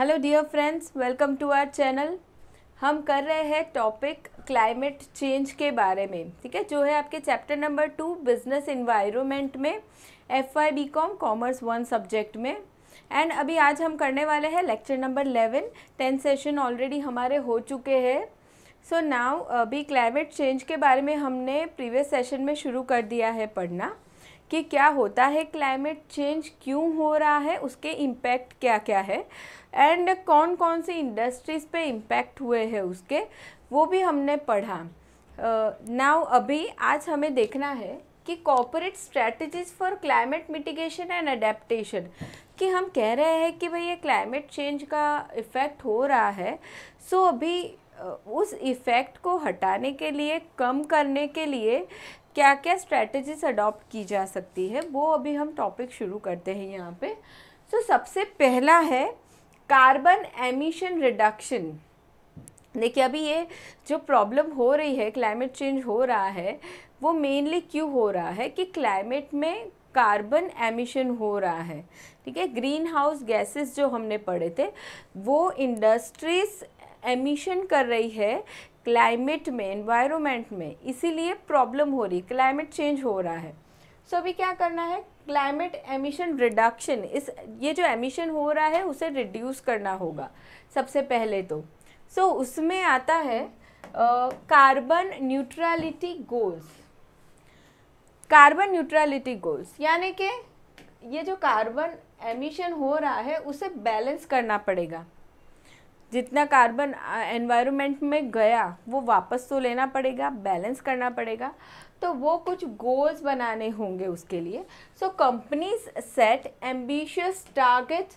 Hello dear friends welcome to our channel हम कर रहे हैं टॉपिक क्लाइमेट चेंज के बारे में ठीक है जो है आपके chapter number two business environment में F I B com commerce one subject में एंड अभी आज हम करने वाले हैं lecture number eleven ten session already हमारे हो चुके हैं सो नाउ अभी क्लाइमेट चेंज के बारे में हमने प्रीवियस सेशन में शुरू कर दिया है पढ़ना कि क्या होता है क्लाइमेट चेंज क्यों हो रहा है उसके इम्पैक्ट क्या क्या है एंड कौन कौन सी इंडस्ट्रीज़ पे इम्पैक्ट हुए हैं उसके वो भी हमने पढ़ा नाउ uh, अभी आज हमें देखना है कि corporate strategies for climate mitigation and adaptation कि हम कह रहे हैं कि भाई ये क्लाइमेट चेंज का इफ़ेक्ट हो रहा है सो so अभी उस इफ़ेक्ट को हटाने के लिए कम करने के लिए क्या क्या स्ट्रैटेजीज अडॉप्ट की जा सकती है वो अभी हम टॉपिक शुरू करते हैं यहाँ पे सो so, सबसे पहला है कार्बन एमिशन रिडक्शन देखिए अभी ये जो प्रॉब्लम हो रही है क्लाइमेट चेंज हो रहा है वो मेनली क्यों हो रहा है कि क्लाइमेट में कार्बन एमिशन हो रहा है ठीक है ग्रीन हाउस गैसेस जो हमने पढ़े थे वो इंडस्ट्रीज एमिशन कर रही है क्लाइमेट में एनवायरनमेंट में इसीलिए प्रॉब्लम हो रही है क्लाइमेट चेंज हो रहा है सो so, अभी क्या करना है क्लाइमेट एमिशन रिडक्शन इस ये जो एमिशन हो रहा है उसे रिड्यूस करना होगा सबसे पहले तो सो so, उसमें आता है carbon neutrality goals carbon neutrality goals यानी कि ये जो कार्बन एमिशन हो रहा है उसे बैलेंस करना पड़ेगा जितना कार्बन एनवायरनमेंट में गया वो वापस तो लेना पड़ेगा बैलेंस करना पड़ेगा तो वो कुछ गोल्स बनाने होंगे उसके लिए so companies set ambitious target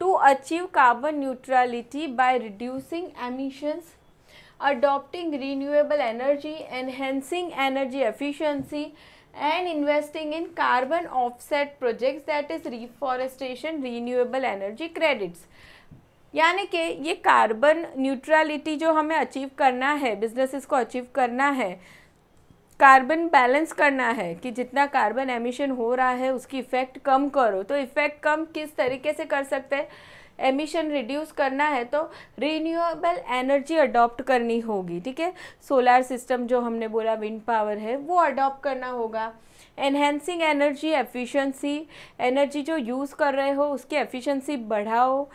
to achieve carbon neutrality by reducing emissions adopting renewable energy enhancing energy efficiency and investing in carbon offset project that is reforestation renewable energy credits यानी कि ये carbon neutrality जो हमें achieve करना है businesses को achieve करना है कार्बन बैलेंस करना है कि जितना कार्बन एमिशन हो रहा है उसकी इफ़ेक्ट कम करो तो इफ़ेक्ट कम किस तरीके से कर सकते हैं एमिशन रिड्यूस करना है तो रीन्यूएबल एनर्जी अडॉप्ट करनी होगी ठीक है सोलार सिस्टम जो हमने बोला विंड पावर है वो अडॉप्ट करना होगा एनहेंसिंग एनर्जी एफिशिएंसी एनर्जी जो यूज़ कर रहे हो उसकी एफिशिएंसी बढ़ाओ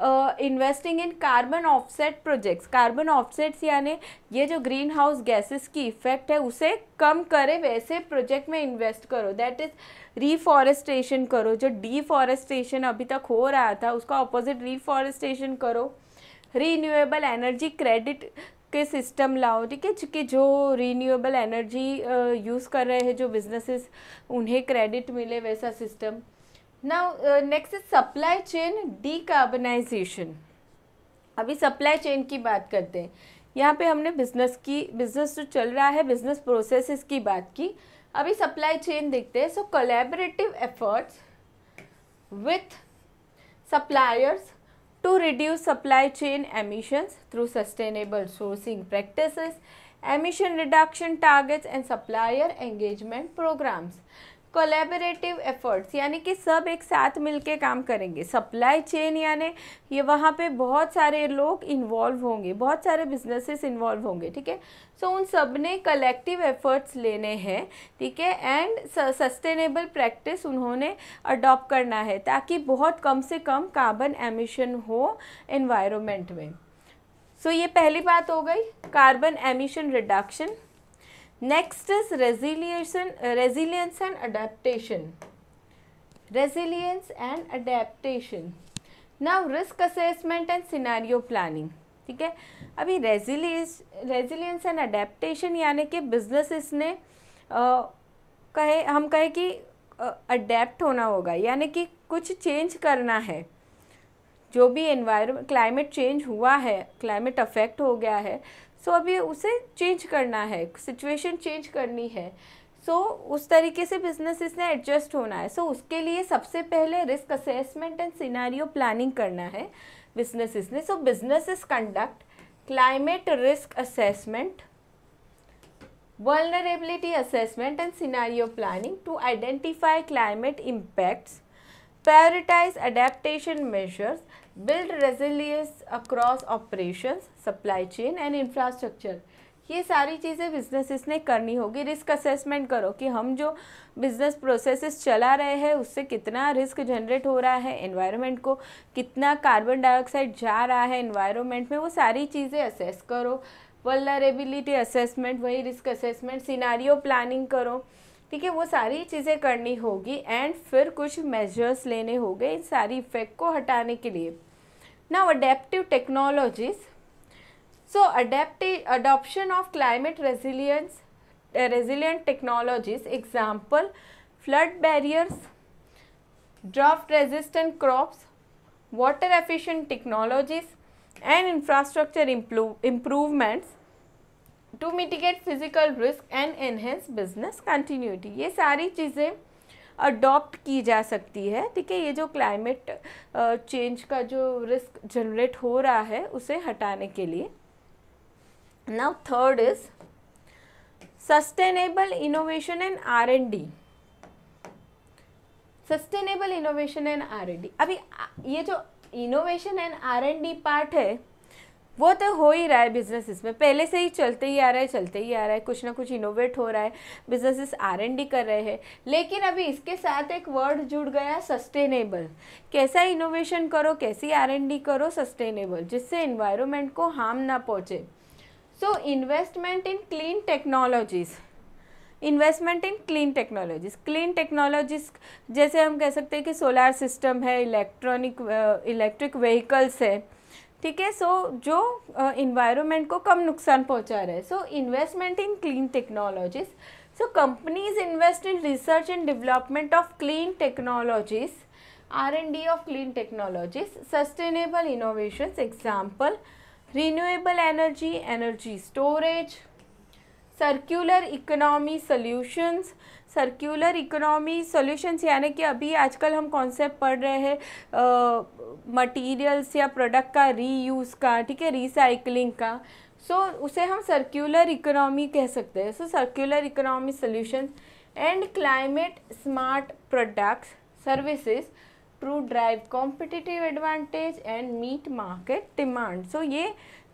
investing in carbon offset projects carbon offsets यानी ये जो ग्रीन हाउस गैसेस की इफेक्ट है उसे कम करे वैसे प्रोजेक्ट में इन्वेस्ट करो दैट इज़ रिफॉरेस्टेशन करो जो डिफॉरेस्टेशन अभी तक हो रहा था उसका ऑपोजिट रिफॉरेस्टेशन करो रीन्यूएबल एनर्जी क्रेडिट के सिस्टम लाओ ठीक है कि जो रीन्यूएबल एनर्जी यूज़ कर रहे हैं जो बिजनेसेस उन्हें क्रेडिट मिले वैसा system now next is supply chain decarbonisation अभी सप्लाई चेन की बात करते हैं यहाँ पे हमने बिजनेस की बिजनेस जो चल रहा है बिजनेस प्रोसेस की बात की अभी सप्लाई चेन देखते हैं so collaborative efforts with suppliers to reduce supply chain emissions through sustainable sourcing practices emission reduction targets and supplier engagement programmes collaborative efforts यानी कि सब एक साथ मिलके काम करेंगे सप्लाई चेन यानी ये वहाँ पे बहुत सारे लोग इन्वॉल्व होंगे बहुत सारे बिजनेसेस इन्वॉल्व होंगे ठीक है सो उन सब ने कलेक्टिव एफर्ट्स लेने हैं ठीक है एंड सस्टेनेबल प्रैक्टिस उन्होंने अडॉप्ट करना है ताकि बहुत कम से कम कार्बन एमिशन हो एनवायरमेंट में सो so, ये पहली बात हो गई carbon emission reduction next is resilience resilience and adaptation resilience and adaptation now risk assessment and scenario planning ठीक है अभी रेजिलियंस रेजिलियंस एंड अडेप्टेशन यानी कि बिजनेस इसने कहे हम कहे कि अडेप्ट होना होगा यानी कि कुछ चेंज करना है जो भी इन्वायरमेंट क्लाइमेट चेंज हुआ है क्लाइमेट अफेक्ट हो गया है सो so, अभी उसे चेंज करना है सिचुएशन चेंज करनी है सो so, उस तरीके से बिजनेस इसने एडजस्ट होना है सो so, उसके लिए सबसे पहले risk assessment and scenario planning करना है बिजनेस इसने so business is conduct climate risk assessment vulnerability assessment and scenario planning to identify climate impacts prioritise adaptation measures build resilience across operations supply chain and infrastructure ये सारी चीज़ें businesses ने करनी होगी risk assessment करो कि हम जो बिज़नेस प्रोसेसेस चला रहे हैं उससे कितना रिस्क जनरेट हो रहा है एनवायरनमेंट को कितना कार्बन डाइऑक्साइड जा रहा है एनवायरनमेंट में वो सारी चीज़ें असेस करो वलरेबिलिटी असेसमेंट वही रिस्क असेसमेंट सिनारियो प्लानिंग करो ठीक है वो सारी चीज़ें करनी होगी एंड फिर कुछ मेजर्स लेने होंगे इन सारी इफेक्ट को हटाने के लिए ना adaptive technologies So adoption of climate resilience, uh, resilient technologies, example flood barriers, drought resistant crops, water efficient technologies and infrastructure improve, improvements to mitigate physical risk and enhance business continuity ये सारी चीज़ें adopt की जा सकती है ठीक है ये जो क्लाइमेट चेंज का जो रिस्क जनरेट हो रहा है उसे हटाने के लिए now third is sustainable innovation and d sustainable innovation and R and D अभी ये जो innovation and R and D part है वो तो हो ही रहा है बिजनेसिस में पहले से ही चलते ही आ रहा है चलते ही आ रहा है कुछ ना कुछ इनोवेट हो रहा है बिजनेसेस आर एन डी कर रहे हैं लेकिन अभी इसके साथ एक वर्ड जुड़ गया सस्टेनेबल कैसा इनोवेशन करो कैसी आर एन डी करो सस्टेनेबल जिससे इन्वायरमेंट को हार्म ना पहुँचे so investment in clean technologies investment in clean technologies clean technologies जैसे हम कह सकते हैं कि सोलार सिस्टम है इलेक्ट्रॉनिक इलेक्ट्रिक व्हीकल्स है ठीक है सो जो इन्वायरमेंट uh, को कम नुकसान पहुंचा रहे हैं so investment in clean technologies so companies invest in research and development of clean technologies R and D of clean technologies sustainable innovations example renewable energy, energy storage, circular economy solutions circular economy solutions यानी कि अभी आजकल हम concept पढ़ रहे हैं materials या product का रीयूज़ का ठीक है रिसाइकलिंग का सो so, उसे हम सर्क्यूलर इकोनॉमी कह सकते हैं so circular economy solution and climate smart products services improve drive competitive advantage and meet market demand so ये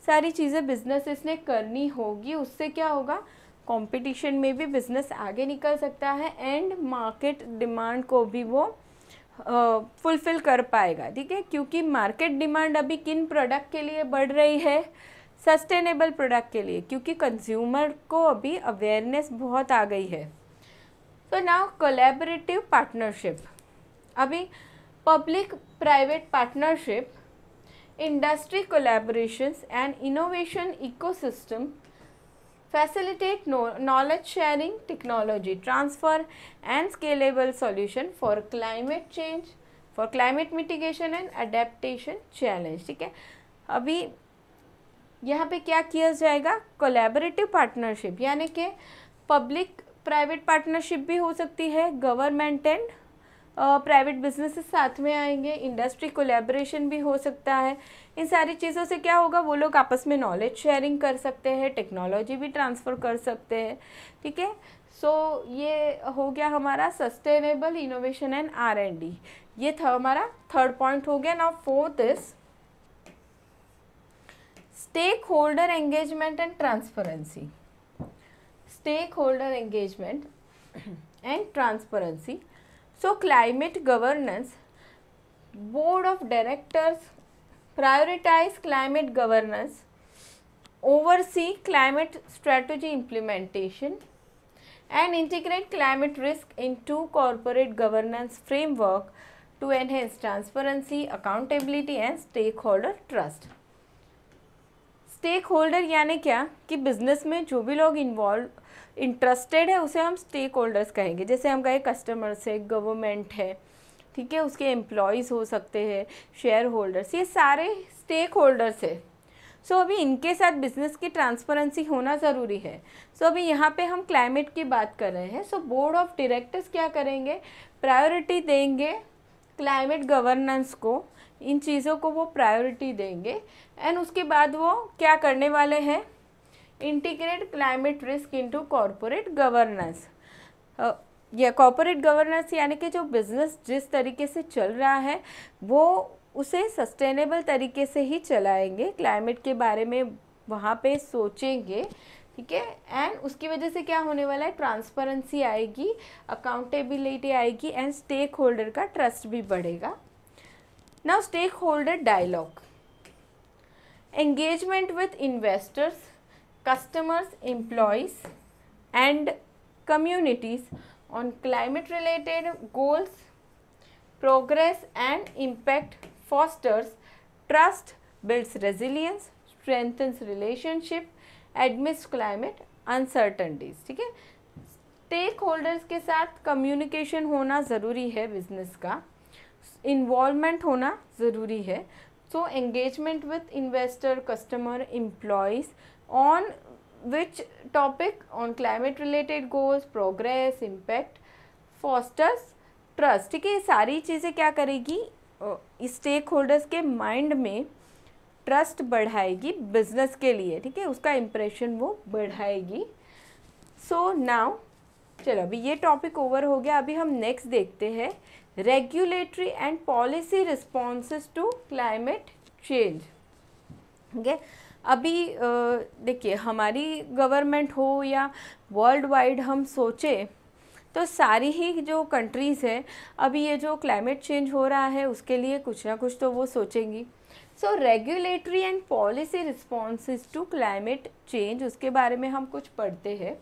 सारी चीज़ें बिजनेस इसने करनी होगी उससे क्या होगा कंपटीशन में भी बिजनेस आगे निकल सकता है एंड मार्केट डिमांड को भी वो फुलफिल uh, कर पाएगा ठीक है क्योंकि मार्केट डिमांड अभी किन प्रोडक्ट के लिए बढ़ रही है सस्टेनेबल प्रोडक्ट के लिए क्योंकि कंज्यूमर को अभी अवेयरनेस बहुत आ गई है तो नाउ कोलेबरेटिव पार्टनरशिप अभी public private partnership industry collaborations and innovation ecosystem facilitate knowledge sharing technology transfer and scalable solution for climate change for climate mitigation and adaptation challenge ठीक है अभी यहाँ पर क्या किया जाएगा कोलेबरेटिव पार्टनरशिप यानी कि पब्लिक प्राइवेट पार्टनरशिप भी हो सकती है गवर्नमेंट एंड प्राइवेट बिजनेस साथ में आएंगे इंडस्ट्री कोलेब्रेशन भी हो सकता है इन सारी चीज़ों से क्या होगा वो लोग आपस में नॉलेज शेयरिंग कर सकते हैं टेक्नोलॉजी भी ट्रांसफ़र कर सकते हैं ठीक है सो so, ये हो गया हमारा sustainable innovation and R and D ये था हमारा थर्ड पॉइंट हो गया now fourth is stakeholder engagement and transparency stakeholder engagement and transparency so climate governance board of directors prioritize climate governance oversee climate strategy implementation and integrate climate risk into corporate governance framework to enhance transparency accountability and stakeholder trust stakeholder यानी क्या कि business में जो भी लोग involve interested है उसे हम स्टेक होल्डर्स कहेंगे जैसे हम कहें कस्टमर्स है गवर्नमेंट है ठीक है उसके एम्प्लॉयज़ हो सकते हैं शेयर होल्डर्स ये सारे स्टेक होल्डर्स है सो so, अभी इनके साथ बिजनेस की ट्रांसपेरेंसी होना ज़रूरी है सो so, अभी यहाँ पे हम क्लाइमेट की बात कर रहे हैं सो बोर्ड ऑफ डायरेक्टर्स क्या करेंगे प्रायोरिटी देंगे क्लाइमेट गवर्नेंस को इन चीज़ों को वो प्रायोरिटी देंगे एंड उसके बाद वो क्या करने वाले हैं integrate climate risk into corporate governance या कॉरपोरेट गवर्नेंस यानी कि जो बिज़नेस जिस तरीके से चल रहा है वो उसे सस्टेनेबल तरीके से ही चलाएंगे क्लाइमेट के बारे में वहाँ पे सोचेंगे ठीक है एंड उसकी वजह से क्या होने वाला है ट्रांसपेरेंसी आएगी अकाउंटेबिलिटी आएगी एंड स्टेक होल्डर का ट्रस्ट भी बढ़ेगा now stakeholder dialogue engagement with investors customers, employees and communities on climate related goals, progress and impact fosters trust, builds resilience, strengthens relationship, amidst climate uncertainties ठीक है stake stakeholders के साथ communication होना ज़रूरी है business का involvement होना ज़रूरी है so engagement with investor customer employees on which topic on climate related goals progress impact fosters trust ठीक है ये सारी चीज़ें क्या करेगी स्टेक होल्डर्स के माइंड में ट्रस्ट बढ़ाएगी बिजनेस के लिए ठीक है उसका इम्प्रेशन वो बढ़ाएगी सो so नाउ चलो अभी ये टॉपिक ओवर हो गया अभी हम नेक्स्ट देखते हैं regulatory and policy response to climate change ठीक है अभी देखिए हमारी गवर्नमेंट हो या वर्ल्ड वाइड हम सोचे तो सारी ही जो कंट्रीज़ है अभी ये जो क्लाइमेट चेंज हो रहा है उसके लिए कुछ ना कुछ तो वो सोचेंगी so regulatory and policy response to climate change उसके बारे में हम कुछ पढ़ते हैं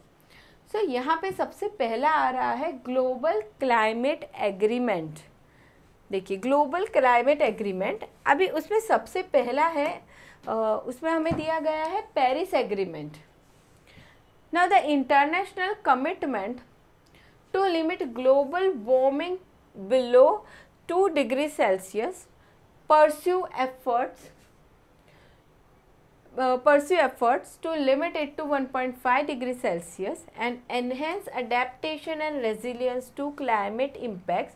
सो so, यहाँ पे सबसे पहला आ रहा है ग्लोबल क्लाइमेट एग्रीमेंट देखिए ग्लोबल क्लाइमेट एग्रीमेंट अभी उसमें सबसे पहला है उसमें हमें दिया गया है Paris agreement now the international commitment to limit global warming below two degree Celsius pursue efforts pursue efforts to limit it to 1.5 degree Celsius and enhance adaptation and resilience to climate impact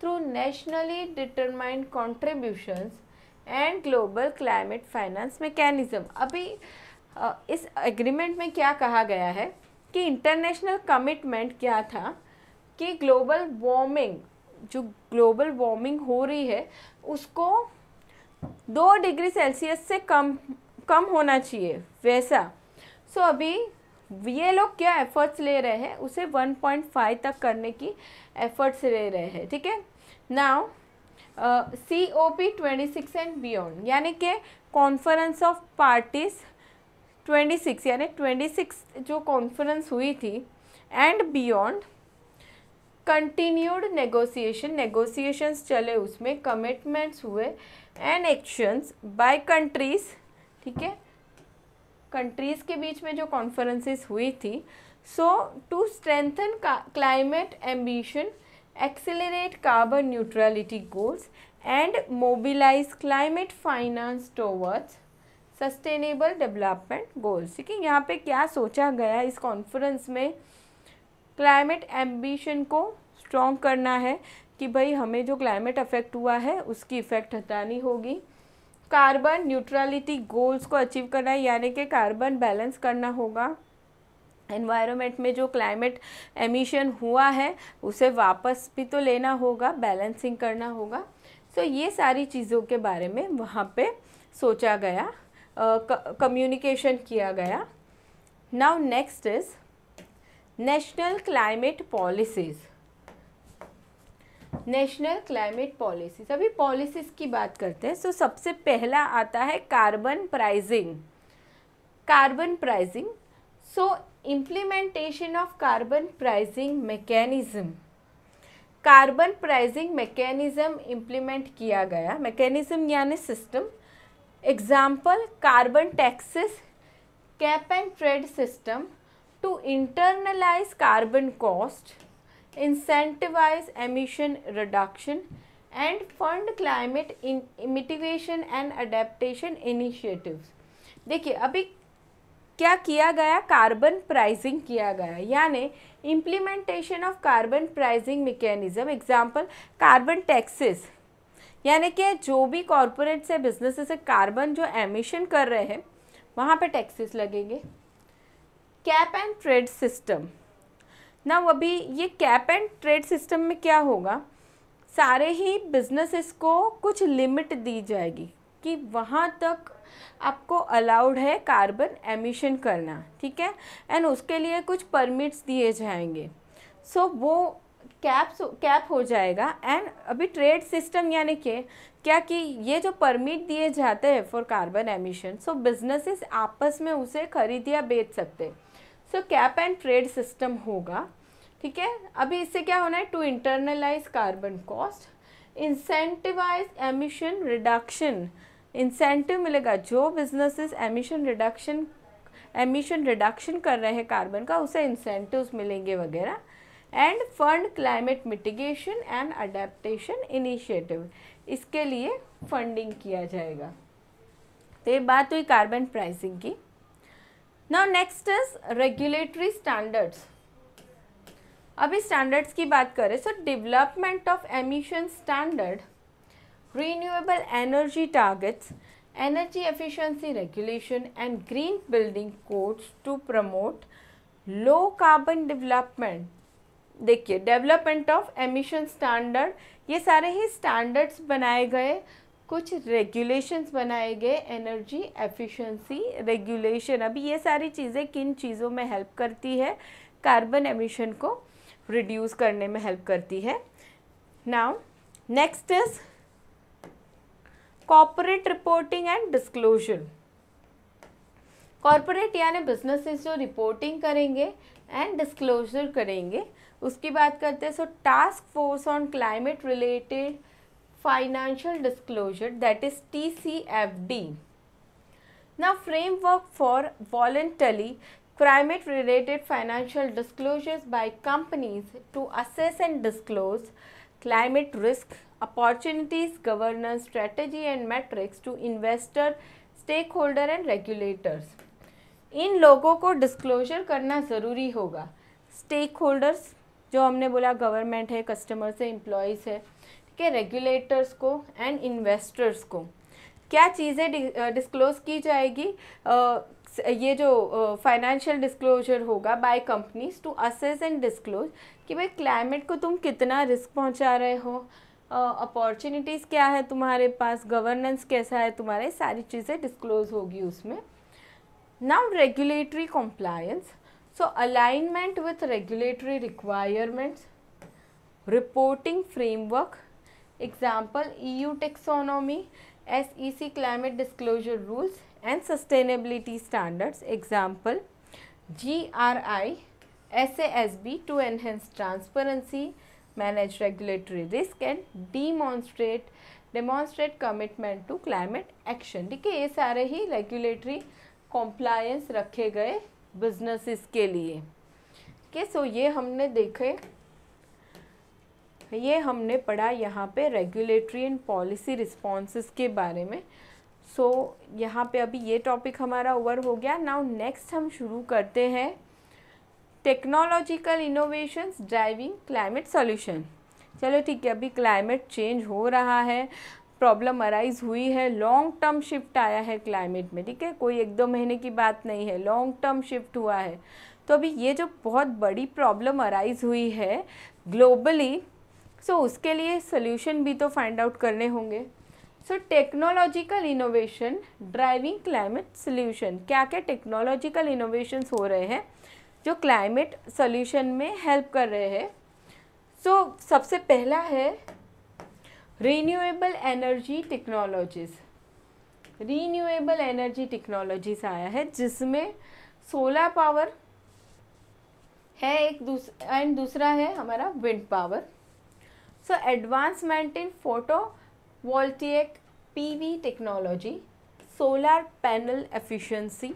through nationally determined contributions and global climate finance mechanism अभी इस agreement में क्या कहा गया है कि international commitment क्या था कि ग्लोबल वार्मिंग जो ग्लोबल वार्मिंग हो रही है उसको दो डिग्री सेल्सियस से कम कम होना चाहिए वैसा सो so, अभी ये लोग क्या एफर्ट्स ले रहे हैं उसे 1.5 तक करने की एफर्ट्स ले रहे हैं ठीक है now C O P twenty six and beyond यानी कि conference of parties twenty six यानी ट्वेंटी सिक्स जो कॉन्फ्रेंस हुई थी and beyond continued negotiation negotiations चले उसमें कमिटमेंट्स हुए एंड एक्शंस बाय कंट्रीज ठीक है कंट्रीज़ के बीच में जो कॉन्फ्रेंसेस हुई थी so to strengthen climate ambition accelerate carbon neutrality goals and mobilize climate finance towards sustainable development goals ठीक है यहाँ पे क्या सोचा गया इस कॉन्फ्रेंस में क्लाइमेट एम्बिशन को स्ट्रॉन्ग करना है कि भाई हमें जो क्लाइमेट अफेक्ट हुआ है उसकी इफ़ेक्ट हटानी होगी कार्बन न्यूट्रलिटी गोल्स को अचीव करना है यानी कि कार्बन बैलेंस करना होगा एनवायरमेंट में जो क्लाइमेट एमिशन हुआ है उसे वापस भी तो लेना होगा बैलेंसिंग करना होगा सो so, ये सारी चीज़ों के बारे में वहाँ पे सोचा गया कम्युनिकेशन uh, किया गया now next is national climate policies national climate policies अभी पॉलिसीज़ की बात करते हैं सो so, सबसे पहला आता है carbon pricing carbon pricing so implementation of carbon pricing mechanism carbon pricing mechanism implement किया गया मैकेनिज़्म यानी system example carbon taxes cap and trade system to internalise carbon cost incentivise emission reduction and fund climate mitigation and adaptation initiative देखिए अभी क्या किया गया carbon pricing किया गया यानी implementation of carbon pricing mechanism example carbon taxes यानी कि जो भी कॉरपोरेट से बिजनेस से कार्बन जो एमिशन कर रहे हैं वहाँ पे टैक्सेस लगेंगे कैप एंड ट्रेड सिस्टम ना अभी ये कैप एंड ट्रेड सिस्टम में क्या होगा सारे ही बिजनेसेस को कुछ लिमिट दी जाएगी कि वहाँ तक आपको अलाउड है कार्बन एमिशन करना ठीक है एंड उसके लिए कुछ परमिट्स दिए जाएंगे सो so, वो कैप कैप हो जाएगा एंड अभी ट्रेड सिस्टम यानी कि क्या कि ये जो परमिट दिए जाते हैं for carbon emission so businesses आपस में उसे खरीद या बेच सकते so cap and trade system होगा ठीक है अभी इससे क्या होना है to internalise carbon cost incentivise emission reduction incentive मिलेगा जो businesses emission reduction emission reduction कर रहे हैं कार्बन का उसे इंसेंटिव्स मिलेंगे वगैरह and fund climate mitigation and adaptation initiative इसके लिए फंडिंग किया जाएगा तो ये बात हुई कार्बन प्राइसिंग की now next is regulatory standards अभी स्टैंडर्ड्स की बात करें so development of emission standard renewable energy targets, energy efficiency regulation and green building codes to promote low carbon development. देखिए डेवलपमेंट ऑफ एमिशन स्टैंडर्ड ये सारे ही standards बनाए गए कुछ रेगुलेशंस बनाए गए एनर्जी एफिशिएंसी रेगुलेशन अभी ये सारी चीज़ें किन चीज़ों में हेल्प करती है कार्बन एमिशन को रिड्यूस करने में हेल्प करती है now next is corporate reporting and disclosure corporate यानी बिजनेस जो रिपोर्टिंग करेंगे एंड डिस्क्लोजर करेंगे उसकी बात करते हैं so task force on climate related financial disclosure that is T C F D ना framework for voluntary climate related financial disclosures by companies to assess and disclose climate risk opportunities governance strategy and metrics to investor stakeholder and regulators इन लोगों को disclosure करना ज़रूरी होगा stake holders जो हमने बोला गवर्नमेंट है कस्टमर्स है एम्प्लॉयज़ है ठीक है रेगुलेटर्स को एंड इन्वेस्टर्स को क्या चीज़ें डिस्क्लोज की जाएगी uh, ये जो फाइनेंशियल uh, डिस्क्लोजर होगा by companies to assess and disclose कि भाई क्लाइमेट को तुम कितना रिस्क पहुंचा रहे हो अपॉर्चुनिटीज़ क्या है तुम्हारे पास गवर्नेंस कैसा है तुम्हारे सारी चीज़ें डिस्क्लोज होगी उसमें now regulatory compliance so alignment with regulatory requirements reporting framework example E U taxonomy S E C climate disclosure rules and sustainability standards example G R I S A S B to enhance transparency manage regulatory risk and demonstrate demonstrate commitment to climate action ठीक है ये सारे ही regulatory compliance रखे गए businesses के लिए के सो ये हमने देखे ये हमने पढ़ा यहाँ पे रेगुलेटरी एंड पॉलिसी रिस्पॉन्स के बारे में सो so, यहाँ पे अभी ये टॉपिक हमारा ओवर हो गया नाउ नेक्स्ट हम शुरू करते हैं technological innovations driving climate solution चलो ठीक है अभी क्लाइमेट चेंज हो रहा है प्रॉब्लम अराइज हुई है लॉन्ग टर्म शिफ्ट आया है क्लाइमेट में ठीक है कोई एक दो महीने की बात नहीं है लॉन्ग टर्म शिफ्ट हुआ है तो अभी ये जो बहुत बड़ी प्रॉब्लम अराइज हुई है ग्लोबली सो so उसके लिए सोल्यूशन भी तो फाइंड आउट करने होंगे so technological innovation driving climate solution क्या क्या टेक्नोलॉजिकल इनोवेशंस हो रहे हैं जो क्लाइमेट सोल्यूशन में हेल्प कर रहे हैं सो so, सबसे पहला है renewable energy technologies renewable energy technologies आया है जिसमें सोलर पावर है एक दूसरा एंड दूसरा है हमारा wind power so advancement in photovoltaic PV technology solar panel efficiency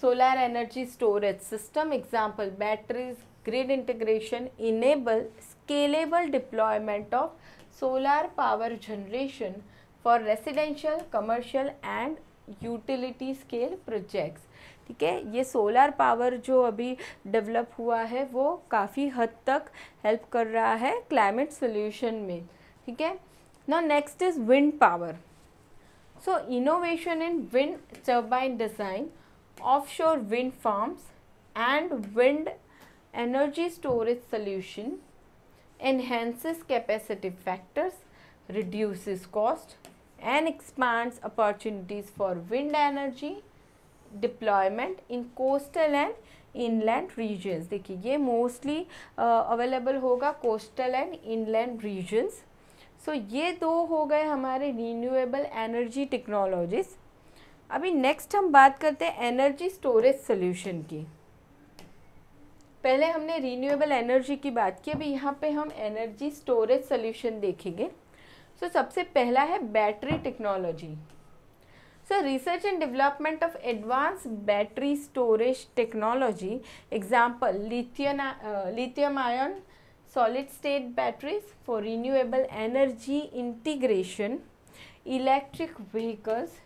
solar energy storage system example batteries grid integration enable scalable deployment of solar power generation for residential commercial and utility scale projects ठीक है ये solar power जो अभी develop हुआ है वो काफ़ी हद तक हेल्प कर रहा है क्लाइमेट सोल्यूशन में ठीक है ना next is wind power so innovation in wind turbine design offshore wind farms and wind energy storage solution enhances capacity factors reduces cost and expands opportunities for wind energy deployment in coastal and inland regions देखिए ये mostly uh, available होगा coastal and inland regions so ये दो हो गए हमारे renewable energy technologies अभी next हम बात करते हैं एनर्जी स्टोरेज सोल्यूशन की पहले हमने रीन्यूएबल एनर्जी की बात की अभी यहाँ पे हम एनर्जी स्टोरेज सोल्यूशन देखेंगे सो so, सबसे पहला है battery technology so research and development of advance battery storage technology example lithium lithium ion solid state batteries for renewable energy integration electric vehicles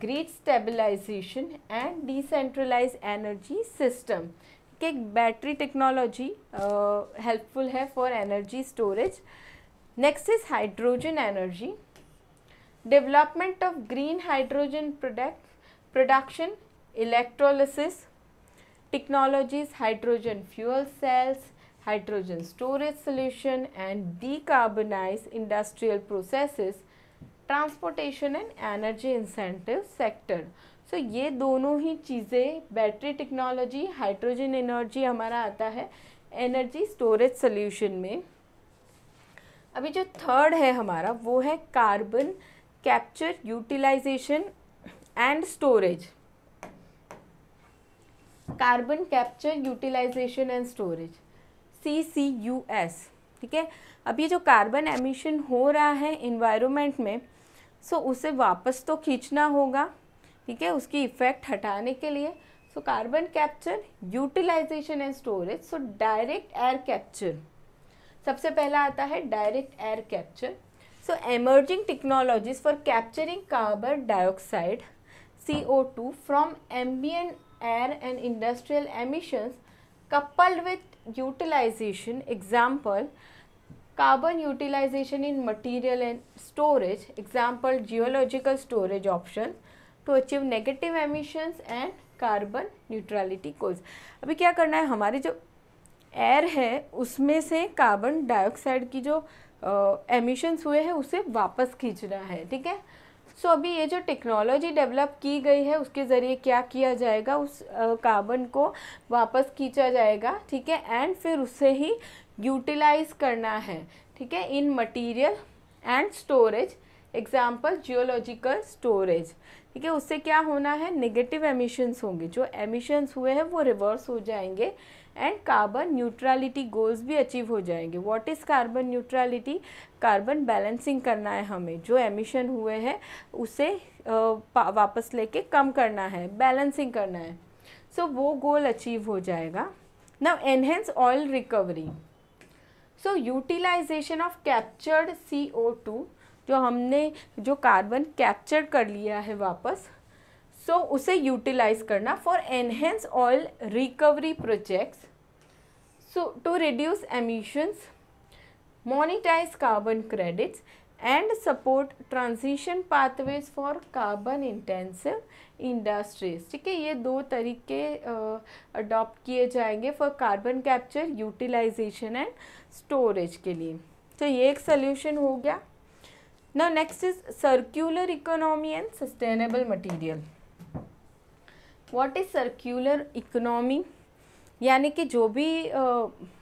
grid stabilization and decentralized energy system ke battery technology helpful for energy storage next is hydrogen energy development of green hydrogen product production electrolysis technologies hydrogen fuel cells hydrogen storage solution and decarbonize industrial processes transportation and energy incentive sector so ये दोनों ही चीज़ें battery technology hydrogen energy हमारा आता है energy storage solution में अभी जो third है हमारा वो है carbon capture utilization and storage carbon capture utilization and storage C C U S ठीक है अभी जो कार्बन एमिशन हो रहा है इन्वायरमेंट में सो उसे वापस तो खींचना होगा ठीक है उसकी इफ़ेक्ट हटाने के लिए so carbon capture utilization and storage so direct air capture सबसे पहला आता है direct air capture so emerging technologies for capturing carbon dioxide C O two from ambient air and industrial emissions coupled with utilization example carbon utilization in material and storage example geological storage option to achieve negative emissions and carbon neutrality goals अभी क्या करना है हमारी जो air है उसमें से carbon dioxide की जो एमिशंस हुए हैं उसे वापस खींचना है ठीक है सो so, अभी ये जो टेक्नोलॉजी डेवलप की गई है उसके ज़रिए क्या किया जाएगा उस कार्बन को वापस खींचा जाएगा ठीक है एंड फिर उससे ही यूटिलाइज करना है ठीक है in material and storage example geological storage ठीक है उससे क्या होना है नेगेटिव एमिशंस होंगे जो एमिशंस हुए हैं वो रिवर्स हो जाएंगे एंड कार्बन न्यूट्रलिटी गोल्स भी अचीव हो जाएंगे what is carbon neutrality carbon balancing करना है हमें जो एमिशन हुए हैं उसे वापस लेके कम करना है बैलेंसिंग करना है सो so, वो गोल अचीव हो जाएगा now enhance oil recovery so utilization of captured C O two जो हमने जो कार्बन कैप्चर कर लिया है वापस सो so, उसे यूटिलाइज करना for enhance oil recovery projects so to reduce emissions monetize carbon credits and support transition pathways for carbon intensive industries ठीक है ये दो तरीके अडॉप्ट किए जाएंगे for carbon capture utilization and storage के लिए तो ये एक सोल्यूशन हो गया ना next is circular economy and sustainable material what is circular economy यानी कि जो भी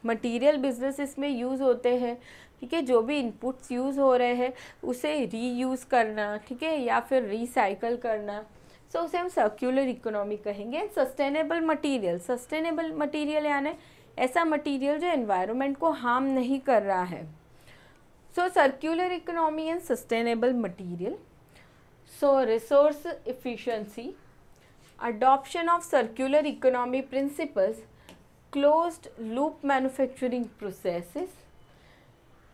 मटीरियल uh, बिजनेस इसमें यूज़ होते हैं ठीक है जो भी इनपुट्स यूज़ हो रहे हैं उसे रीयूज़ करना ठीक है या फिर रिसाइकल करना सो so, उसे हम सर्क्यूलर इकोनॉमी कहेंगे and sustainable material sustainable material यानी ऐसा मटीरियल जो एनवायरनमेंट को हार्म नहीं कर रहा है so circular economy and sustainable material so resource efficiency adoption of circular economy principles close loop manufacturing processes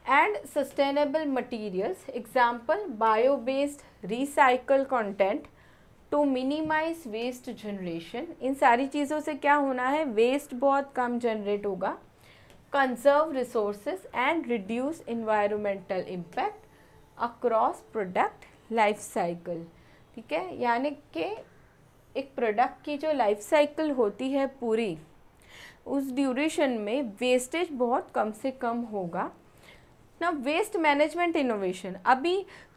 and sustainable materials example bio based recycle content to minimize waste generation इन सारी चीज़ों से क्या होना है वेस्ट बहुत कम generate होगा conserve resources and reduce environmental impact across product life cycle ठीक है यानी कि एक प्रोडक्ट की जो लाइफ साइकिल होती है पूरी उस ड्यूरेशन में वेस्टेज बहुत कम से कम होगा ना वेस्ट मैनेजमेंट इनोवेशन अभी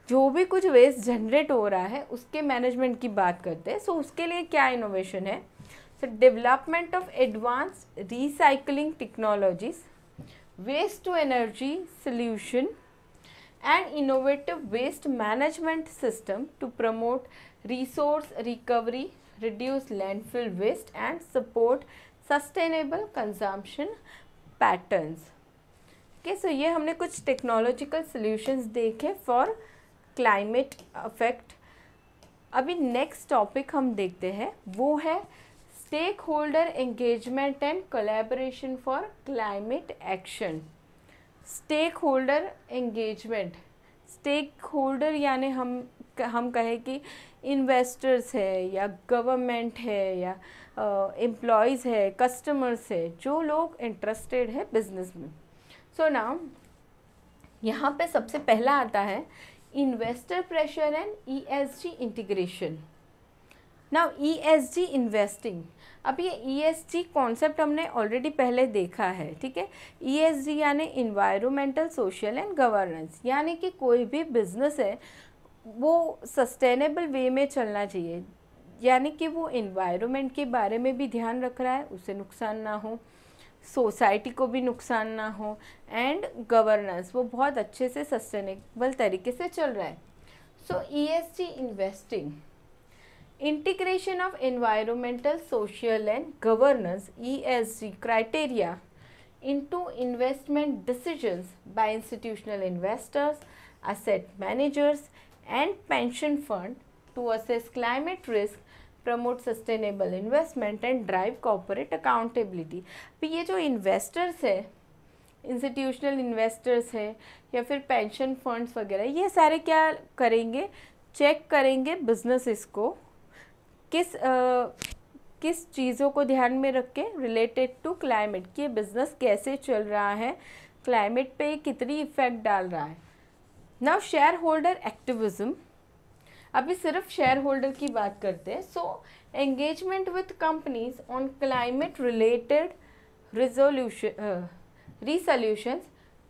जो भी कुछ वेस्ट जनरेट हो रहा है उसके मैनेजमेंट की बात करते हैं सो उसके लिए क्या इनोवेशन है so development of advance recycling technologies waste to energy solution and innovative waste management system to promote resource recovery reduce landfill waste and support sustainable consumption patterns okay so ये हमने कुछ टेक्नोलॉजिकल सोल्यूशंस देखे for climate affect अभी next topic हम देखते हैं वो है stakeholder engagement and collaboration for climate action stakeholder engagement stakeholder यानी हम हम कहें कि इन्वेस्टर्स है या गवर्नमेंट है या एम्प्लॉयज़ है कस्टमर्स है जो लोग इंटरेस्टेड है बिजनेस में सो नाउ यहाँ पे सबसे पहला आता है investor pressure and E S G integration now E S G investing अब ये ई एस जी कॉन्सेप्ट हमने ऑलरेडी पहले देखा है ठीक है ई एस जी यानी इन्वायरमेंटल सोशल एंड गवर्नेंस यानी कि कोई भी बिजनेस है वो सस्टेनेबल वे में चलना चाहिए यानी कि वो इन्वायरमेंट के बारे में भी ध्यान रख रहा है उसे नुकसान ना हो सोसाइटी को भी नुकसान ना हो एंड गवर्नेंस वो बहुत अच्छे से सस्टेनेबल तरीके से चल रहा है so E S T investing integration of environmental social and governance E S G criteria into investment decisions by institutional investors asset managers and pension fund to assess climate risk promote sustainable investment and drive corporate accountability अब ये जो investors है institutional investors है या फिर pension funds वगैरह ये सारे क्या करेंगे चेक करेंगे बिजनेस को किस आ, किस चीज़ों को ध्यान में रख के रिलेटेड टू क्लाइमेट कि ये बिज़नेस कैसे चल रहा है क्लाइमेट पे कितनी इफ़ेक्ट डाल रहा है नाउ शेयर होल्डर एक्टिविज़म अभी सिर्फ शेयर होल्डर की बात करते हैं so engagement with companies on climate related resolution resolutions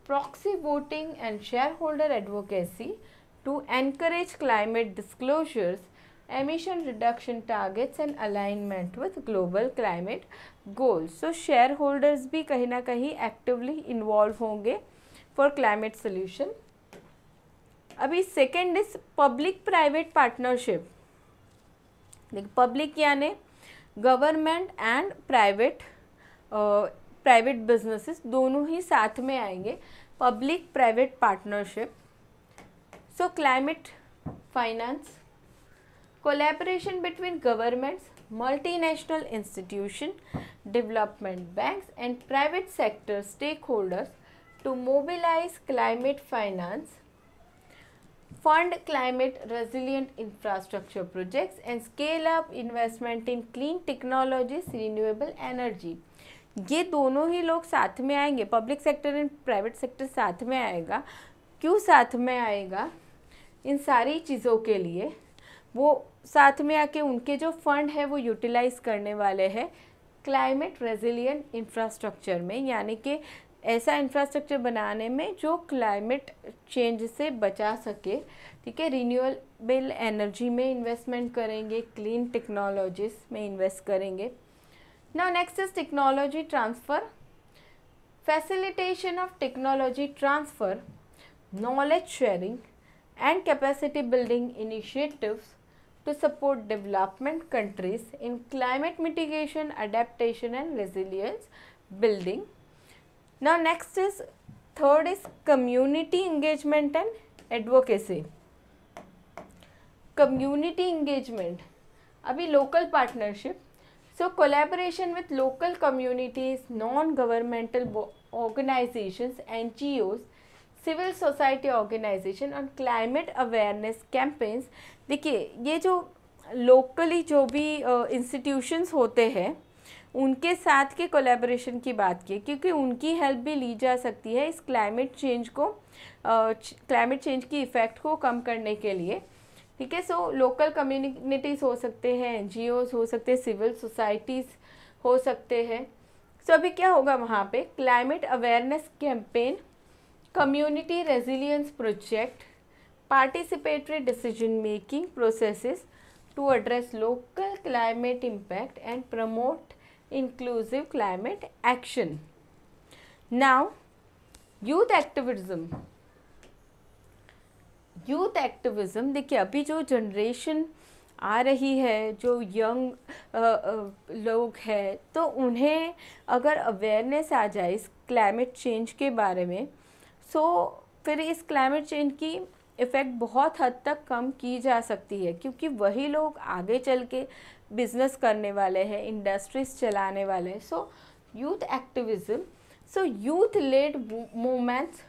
proxy voting and shareholder advocacy to encourage climate disclosures emission reduction targets and alignment with global climate goals so shareholders भी कहीं ना कहीं actively involve होंगे for climate solution अभी second is public private partnership देखिए public यानी government and private private businesses दोनों ही साथ में आएंगे public private partnership so climate finance collaboration between governments institution development bank and private sector stakeholders to mobilize climate finance fund climate resilient infrastructure projects and scale up investment in clean technologies renewable energy ये दोनों ही लोग साथ में आएंगे public sector and private sector साथ में आएगा क्यों साथ में आएगा इन सारी चीज़ों के लिए वो साथ में आके उनके जो फंड है वो यूटिलाइज़ करने वाले हैं क्लाइमेट रेजिलिएंट इंफ्रास्ट्रक्चर में यानी कि ऐसा इंफ्रास्ट्रक्चर बनाने में जो क्लाइमेट चेंज से बचा सके ठीक है रीन्यूएबल एनर्जी में इन्वेस्टमेंट करेंगे क्लीन टेक्नोलॉजीज में इन्वेस्ट करेंगे ना next is technology transfer facilitation of technology transfer knowledge sharing and capacity building initiatives to support development countries in climate mitigation adaptation and resilience building now next is third is community engagement and advocacy community engagement abhi local partnership so collaboration with local communities non governmental organizations NGOs civil society organization और climate awareness campaigns देखिए ये जो locally जो भी institutions uh, होते हैं उनके साथ के कोलेब्रेशन की बात की क्योंकि उनकी हेल्प भी ली जा सकती है इस क्लाइमेट चेंज को क्लाइमेट चेंज की इफ़ेक्ट को कम करने के लिए ठीक है सो लोकल कम्युनिटीज़ हो सकते हैं एन हो सकते हैं सिविल सोसाइटीज़ हो सकते हैं सो अभी क्या होगा वहाँ पे climate awareness campaign community resilience project participatory decision making processes to address local climate impact and promote inclusive climate action. Now, youth activism youth activism देखिए अभी जो जनरेशन आ रही है जो यंग लोग हैं तो उन्हें अगर अवेयरनेस आ जाए इस क्लाइमेट चेंज के बारे में सो फिर इस क्लाइमेट चेंज की इफ़ेक्ट बहुत हद तक कम की जा सकती है क्योंकि वही लोग आगे चल के बिजनेस करने वाले हैं इंडस्ट्रीज चलाने वाले हैं so youth activism so youth led movements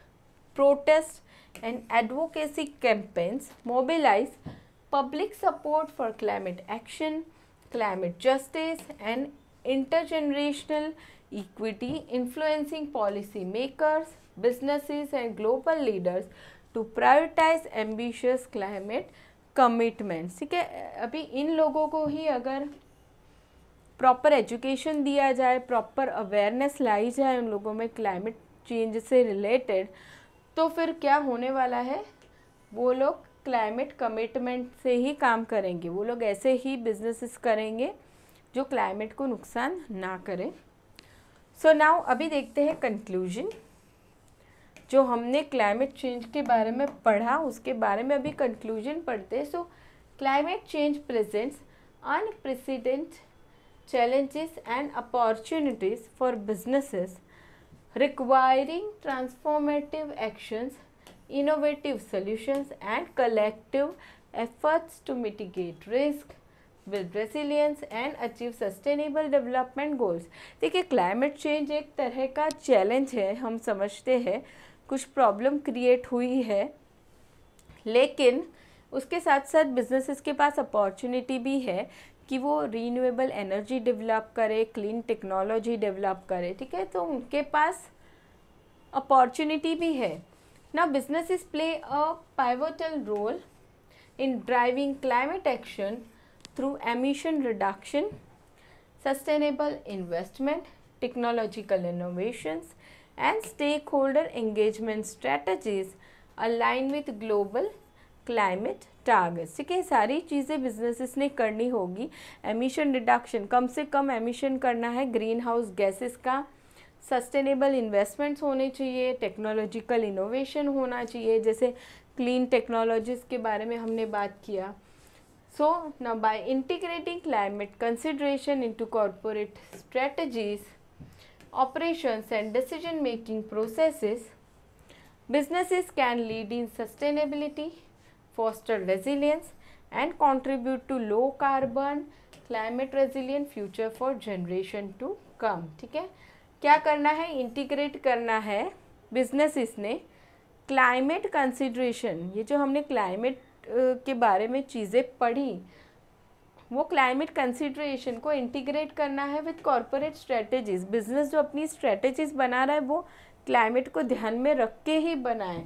protest and advocacy campaigns mobilize public support for climate action climate justice and intergenerational equity influencing policy makers businesses and global leaders to prioritize ambitious climate commitments ठीक है अभी इन लोगों को ही अगर proper education दिया जाए proper awareness लाई जाए उन लोगों में क्लाइमेट चेंज से रिलेटेड तो फिर क्या होने वाला है वो लोग क्लाइमेट कमिटमेंट से ही काम करेंगे वो लोग ऐसे ही बिजनेसेस करेंगे जो क्लाइमेट को नुकसान ना करें सो so नाउ अभी देखते हैं कंक्लूजन जो हमने क्लाइमेट चेंज के बारे में पढ़ा उसके बारे में अभी कंक्लूजन पढ़ते हैं so climate change presents unprecedented challenges and opportunities for businesses requiring transformative actions innovative solutions and collective efforts to mitigate risk with resilience and achieve sustainable development goals देखिए क्लाइमेट चेंज एक तरह का challenge है हम समझते हैं कुछ problem create हुई है लेकिन उसके साथ साथ बिजनेसेस के पास अपॉर्चुनिटी भी है कि वो रीन्यूएबल एनर्जी डेवलप करे क्लीन टेक्नोलॉजी डेवलप करे ठीक है तो उनके पास अपॉर्चुनिटी भी है ना businesses play a pivotal role in driving climate action through emission reduction sustainable investment technological innovations and stakeholder engagement strategies align with global climate targets ठीक है सारी चीज़ें बिजनेसिस ने करनी होगी एमिशन रिडक्शन कम से कम एमिशन करना है ग्रीन हाउस गैसेस का सस्टेनेबल इन्वेस्टमेंट्स होने चाहिए टेक्नोलॉजिकल इनोवेशन होना चाहिए जैसे क्लीन टेक्नोलॉजीज़ के बारे में हमने बात किया सो ना by integrating climate consideration into corporate strategies operations and decision making processes, businesses can lead in sustainability, foster resilience and contribute to low carbon climate resilient future for generation to come ठीक है क्या करना है integrate करना है businesses ने climate consideration ये जो हमने क्लाइमेट के बारे में चीज़ें पढ़ी वो क्लाइमेट कंसिड्रेशन को इंटीग्रेट करना है विद कॉरपोरेट स्ट्रेटजीज बिजनेस जो अपनी स्ट्रेटजीज बना रहा है वो क्लाइमेट को ध्यान में रख के ही बनाए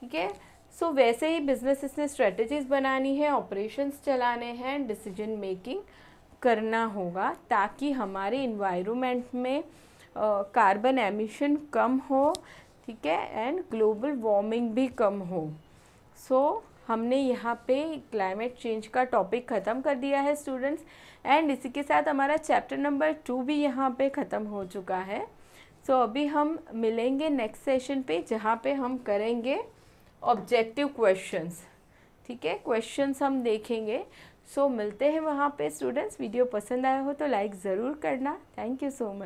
ठीक है सो वैसे ही बिजनेस इसने स्ट्रेटजीज बनानी है ऑपरेशंस चलाने हैं डिसीजन मेकिंग करना होगा ताकि हमारे इन्वायरमेंट में कार्बन एमिशन कम हो ठीक है एंड ग्लोबल वार्मिंग भी कम हो सो so, हमने यहाँ पे क्लाइमेट चेंज का टॉपिक ख़त्म कर दिया है स्टूडेंट्स एंड इसी के साथ हमारा चैप्टर नंबर टू भी यहाँ पे ख़त्म हो चुका है सो so, अभी हम मिलेंगे नेक्स्ट सेशन पे जहाँ पे हम करेंगे ऑब्जेक्टिव क्वेश्चंस ठीक है क्वेश्चंस हम देखेंगे सो so, मिलते हैं वहाँ पे स्टूडेंट्स वीडियो पसंद आया हो तो लाइक ज़रूर करना थैंक यू सो मच